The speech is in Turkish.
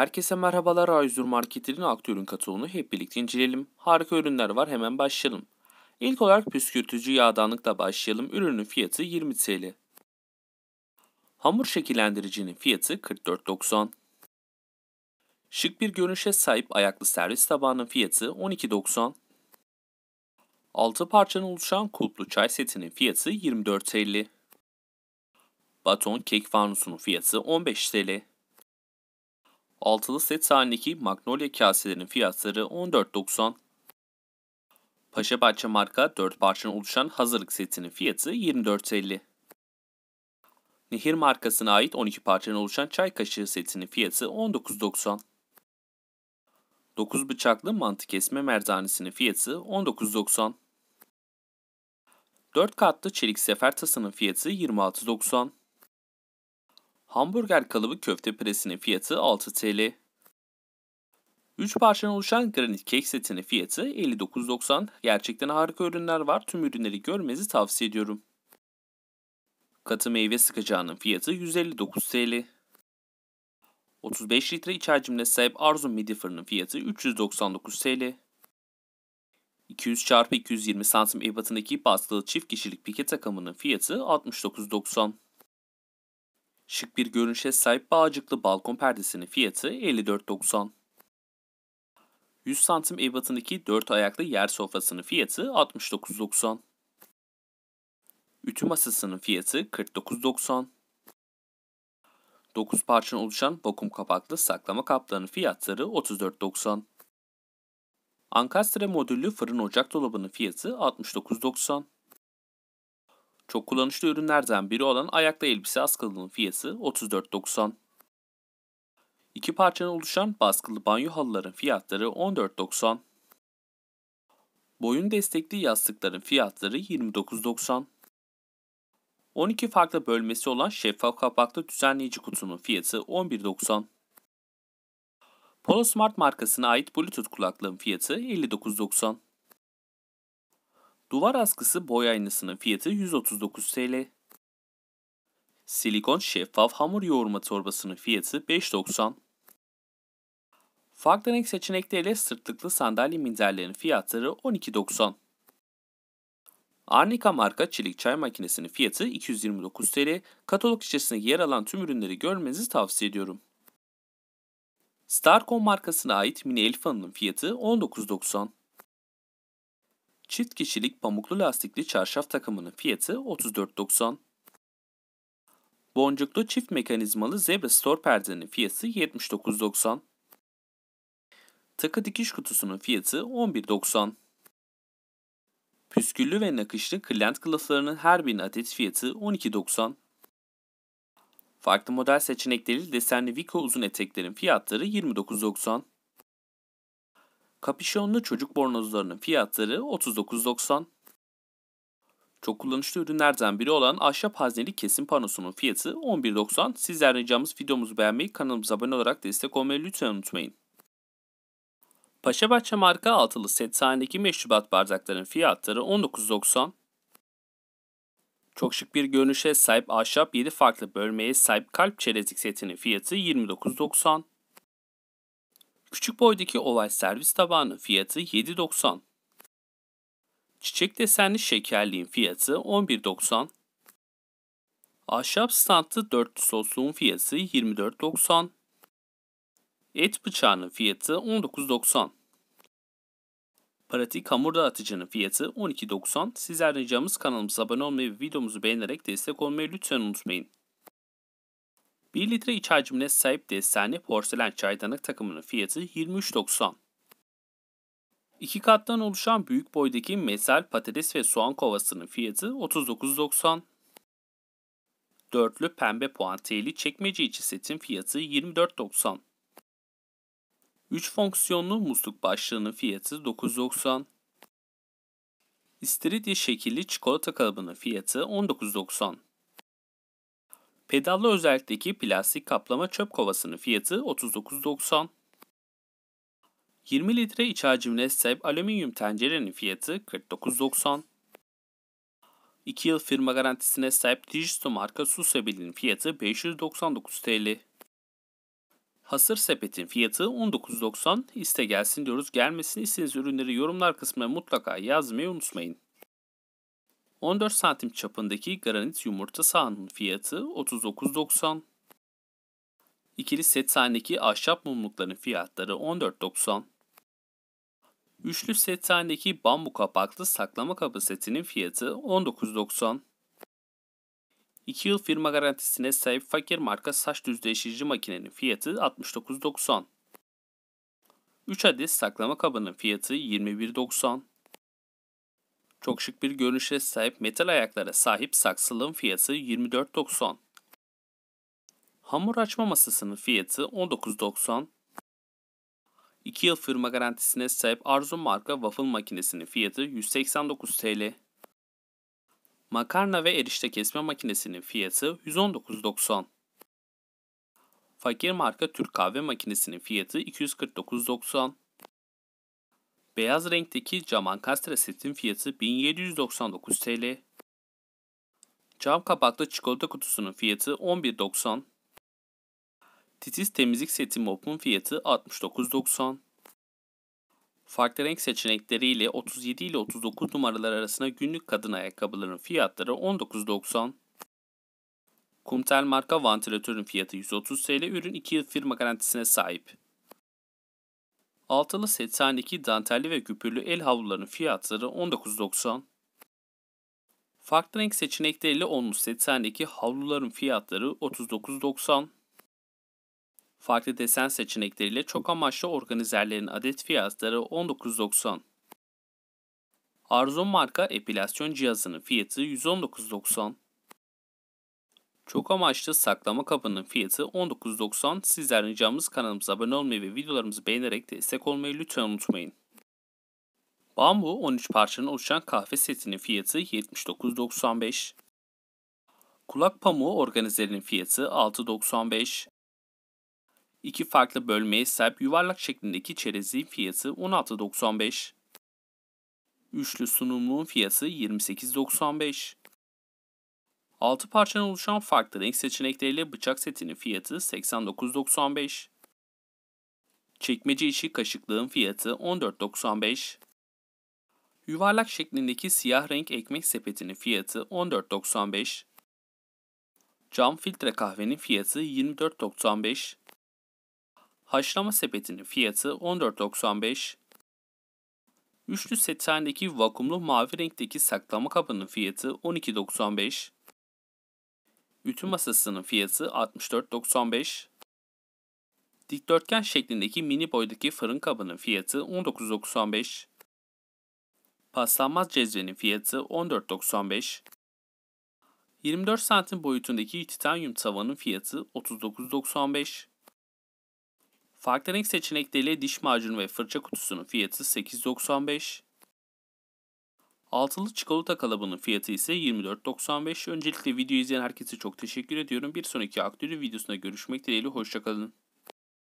Herkese merhabalar Ayzur Market'in ürün katılımını hep birlikte inceleyelim. Harika ürünler var hemen başlayalım. İlk olarak püskürtücü yağdanlıkla başlayalım. Ürünün fiyatı 20 TL. Hamur şekillendiricinin fiyatı 44.90. Şık bir görünüşe sahip ayaklı servis tabağının fiyatı 12.90. 6 parçanın oluşan kulplu çay setinin fiyatı 24.50. Baton kek fanusunun fiyatı 15 TL. Altılı set halindeki Magnolia kaselerin fiyatları 14.90. Paşa Paşaparça marka 4 parçadan oluşan hazırlık setinin fiyatı 24.50. Nehir markasına ait 12 parçadan oluşan çay kaşığı setinin fiyatı 19.90. 9 bıçaklı mantı kesme merdanesinin fiyatı 19.90. 4 katlı çelik sefer tasının fiyatı 26.90. Hamburger kalıbı köfte presinin fiyatı 6 TL. 3 parçadan oluşan granit kek setinin fiyatı 59.90. Gerçekten harika ürünler var. Tüm ürünleri görmenizi tavsiye ediyorum. Katı meyve sıkacağının fiyatı 159 TL. 35 litre iç hacimle sahip Arzu midi fırının fiyatı 399 TL. 200 x 220 santim ebatındaki bastılı çift kişilik pike takımının fiyatı 69.90. Şık bir görünüşe sahip bağcıklı balkon perdesinin fiyatı 54.90. 100 santim ebatındaki 4 ayaklı yer sofrasının fiyatı 69.90. Ütü masasının fiyatı 49.90. 9 parçadan oluşan vakum kapaklı saklama kaplarının fiyatları 34.90. Ankastre modüllü fırın ocak dolabının fiyatı 69.90. Çok kullanışlı ürünlerden biri olan ayakta elbise askılının fiyatı 34.90. İki parçadan oluşan baskılı banyo halıların fiyatları 14.90. Boyun destekli yastıkların fiyatları 29.90. 12 farklı bölmesi olan şeffaf kapaklı düzenleyici kutunun fiyatı 11.90. Polo Smart markasına ait Bluetooth kulaklığın fiyatı 59.90. Duvar askısı boy aynasının fiyatı 139 TL. Silikon şeffaf hamur yoğurma torbasının fiyatı 5.90. Farklı renk seçenekleriyle sırtlıklı sandalye minderlerin fiyatları 12.90. Arnika marka çelik çay makinesinin fiyatı 229 TL. Katalog içerisinde yer alan tüm ürünleri görmenizi tavsiye ediyorum. Starcom markasına ait mini el fiyatı 19.90. Çift kişilik pamuklu lastikli çarşaf takımının fiyatı 34.90. Boncuklu çift mekanizmalı zebra store perdenin fiyatı 79.90. Takı dikiş kutusunun fiyatı 11.90. Püsküllü ve nakışlı Client kılıflarının her birinin adet fiyatı 12.90. Farklı model seçenekleri desenli Vico uzun eteklerin fiyatları 29.90. Kapüşonlu çocuk bornozlarının fiyatları 39.90. Çok kullanışlı ürünlerden biri olan ahşap hazneli kesim panosunun fiyatı 11.90. Sizler ricamız videomuzu beğenmeyi, kanalımıza abone olarak destek olmayı lütfen unutmayın. Paşabahçe marka altılı set sahnedeki meşrubat bardakların fiyatları 19.90. Çok şık bir görünüşe sahip ahşap 7 farklı bölmeye sahip kalp çerezlik setinin fiyatı 29.90. Küçük boydaki oval servis tabağının fiyatı 7.90. Çiçek desenli şekerliğin fiyatı 11.90. Ahşap standlı dörtlü sosluğun fiyatı 24.90. Et bıçağının fiyatı 19.90. Pratik hamur dağıtıcının fiyatı 12.90. Sizler ricamız kanalımıza abone olmayı ve videomuzu beğenerek destek olmayı lütfen unutmayın. 1 litre iç hacmine sahip desene porselen çaydanlık takımının fiyatı 23.90. İki kattan oluşan büyük boydaki mesel patates ve soğan kovasının fiyatı 39.90. Dörtlü pembe puantiyeli çekmece içi setin fiyatı 24.90. 3 fonksiyonlu musluk başlığının fiyatı 9.90. İstiridye şekilli çikolata kalıbının fiyatı 19.90. Pedallı özellikteki plastik kaplama çöp kovasının fiyatı 39.90. 20 litre iç hacimine sahip alüminyum tencerenin fiyatı 49.90. 2 yıl firma garantisine sahip Digisto marka su sepetinin fiyatı 599 TL. Hasır sepetin fiyatı 19.90. İste gelsin diyoruz. gelmesin istediğiniz ürünleri yorumlar kısmına mutlaka yazmayı unutmayın. 14 santim çapındaki granit yumurta sahanın fiyatı 39.90. İkili set sahnedeki ahşap mumlukların fiyatları 14.90. Üçlü set sahnedeki bambu kapaklı saklama kabı setinin fiyatı 19.90. 2 yıl firma garantisine sahip fakir marka saç düzleştirici makinenin fiyatı 69.90. 3 adet saklama kabının fiyatı 21.90. Çok şık bir görünüşe sahip metal ayaklara sahip saksılığın fiyatı 24.90. Hamur açma masasının fiyatı 19.90. 2 yıl firma garantisine sahip Arzu marka waffle makinesinin fiyatı 189 TL. Makarna ve erişte kesme makinesinin fiyatı 119.90. Fakir marka Türk kahve makinesinin fiyatı 249.90. Beyaz renkteki cam ankastre setin fiyatı 1799 TL. Cam kapaklı çikolata kutusunun fiyatı 11.90. Titiz temizlik seti mopun fiyatı 69.90. Farklı renk seçenekleriyle 37 ile 39 numaralar arasında günlük kadın ayakkabıların fiyatları 19.90. Kumtel marka vantilatörün fiyatı 130 TL, ürün 2 yıl firma garantisine sahip. Altılı setandaki dantelli ve güpürlü el havluların fiyatları 19.90. Farklı renk seçenekleriyle onlu setandaki havluların fiyatları 39.90. Farklı desen seçenekleriyle çok amaçlı organizerlerin adet fiyatları 19.90. Arzon marka epilasyon cihazının fiyatı 119.90. Çok amaçlı saklama kapının fiyatı 19.90. Sizler ricamız kanalımıza abone olmayı ve videolarımızı beğenerek destek olmayı lütfen unutmayın. Bambu 13 parçanın oluşan kahve setinin fiyatı 79.95. Kulak pamuğu organizelerinin fiyatı 6.95. İki farklı bölmeye sahip yuvarlak şeklindeki çerezliğin fiyatı 16.95. Üçlü sunumluğun fiyatı 28.95. 6 parçadan oluşan farklı renk seçenekleriyle bıçak setinin fiyatı 89.95. Çekmece içi kaşıklığın fiyatı 14.95. Yuvarlak şeklindeki siyah renk ekmek sepetinin fiyatı 14.95. Cam filtre kahvenin fiyatı 24.95. Haşlama sepetinin fiyatı 14.95. Üçlü setendeki vakumlu mavi renkteki saklama kabının fiyatı 12.95. Ütü masasının fiyatı 64.95. Dikdörtgen şeklindeki mini boydaki fırın kabının fiyatı 19.95. Paslanmaz cezvenin fiyatı 14.95. 24 santim boyutundaki titanyum tavanın fiyatı 39.95. Farklı renk seçenekleriyle diş macunu ve fırça kutusunun fiyatı 8.95. Altılı çikolata kalabının fiyatı ise 24.95. Öncelikle video izleyen herkese çok teşekkür ediyorum. Bir sonraki aktörü videosuna görüşmek dileğiyle. Hoşçakalın.